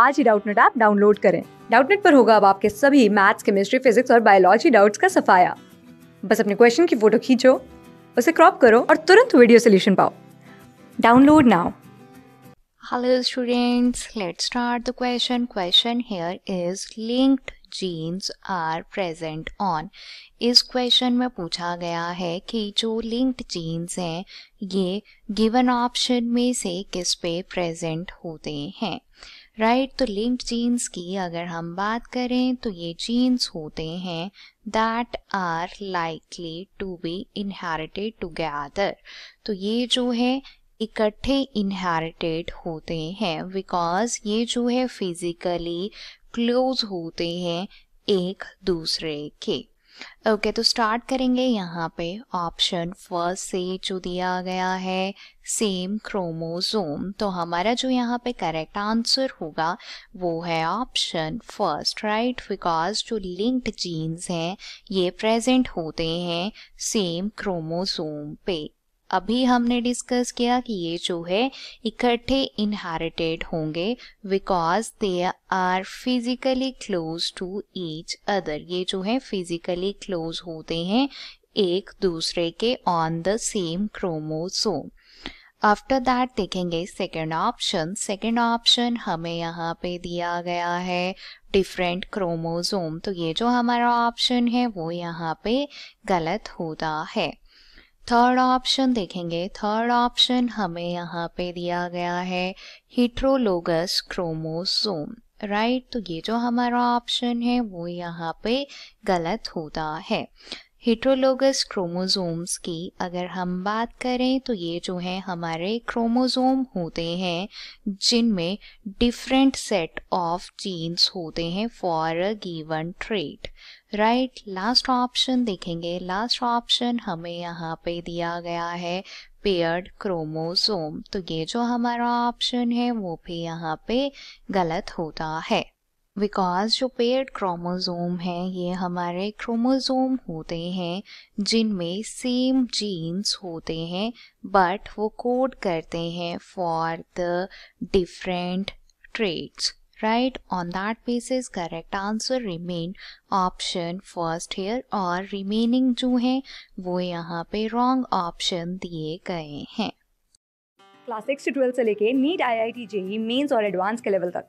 आज ही Doubtnut app download करें डाउटनेट पर होगा अब आपके सभी मैथ्स केमिस्ट्री फिजिक्स और बायोलॉजी डाउट्स का सफाया बस अपने क्वेश्चन की फोटो खींचो उसे क्रॉप करो और तुरंत वीडियो सोल्यूशन पाओ download now hello students let start the question question here is linked genes are present on इस क्वेश्चन में पूछा गया है कि जो लिंक्ड जीन्स हैं ये गिवन ऑप्शन में से किस पे प्रेजेंट होते हैं राइट right, तो लिंक्ड जीन्स की अगर हम बात करें तो ये जीन्स होते हैं that are likely to be inherited together तो ये जो है इकट्ठे इनहेरिटेड होते हैं बिकॉज ये जो है फिजिकली क्लोज होते हैं एक दूसरे के ओके okay, तो स्टार्ट करेंगे यहाँ पे ऑप्शन फर्स्ट से जो दिया गया है सेम क्रोमोसोम तो हमारा जो यहाँ पे करेक्ट आंसर होगा वो है ऑप्शन फर्स्ट राइट बिकॉज जो लिंक्ड जीन्स हैं ये प्रेजेंट होते हैं सेम क्रोमोसोम पे अभी हमने डिस्कस किया कि ये चूहे इकट्ठे इनहेरिटेड होंगे because they are physically close to each other ये चूहे फिजिकली क्लोज होते हैं एक दूसरे के on the same chromosome after that देखेंगे सेकेंड ऑप्शन सेकेंड ऑप्शन हमें यहाँ पे दिया गया है डिफरेंट क्रोमोसोम तो ये जो हमारा ऑप्शन है वो यहाँ पे गलत होता है थर्ड ऑप्शन देखेंगे थर्ड ऑप्शन हमें यहाँ पे दिया गया है हिट्रोलोगस क्रोमोसोम राइट right? तो ये जो हमारा ऑप्शन है वो यहाँ पे गलत होता है हिट्रोलोगस क्रोमोसोम्स की अगर हम बात करें तो ये जो है हमारे क्रोमोसोम होते हैं जिनमें डिफरेंट सेट ऑफ जीन्स होते हैं for a given trait right last option देखेंगे लास्ट ऑप्शन हमें यहाँ पे दिया गया है पेयर्ड क्रोमोसोम तो ये जो हमारा ऑप्शन है वो भी यहाँ पे गलत होता है बिकॉज जो पेड क्रोमोजोम हैं ये हमारे क्रोमोजोम होते हैं जिनमें सेम जीन्स होते हैं बट वो कोड करते हैं for the different trades right on that basis correct answer remain option first here और रिमेनिंग जो हैं वो यहाँ पे रॉन्ग ऑप्शन दिए गए हैं क्लास सिक्स से ट्वेल्थ से लेके NEET I I T JEE mains और एडवांस के लेवल तक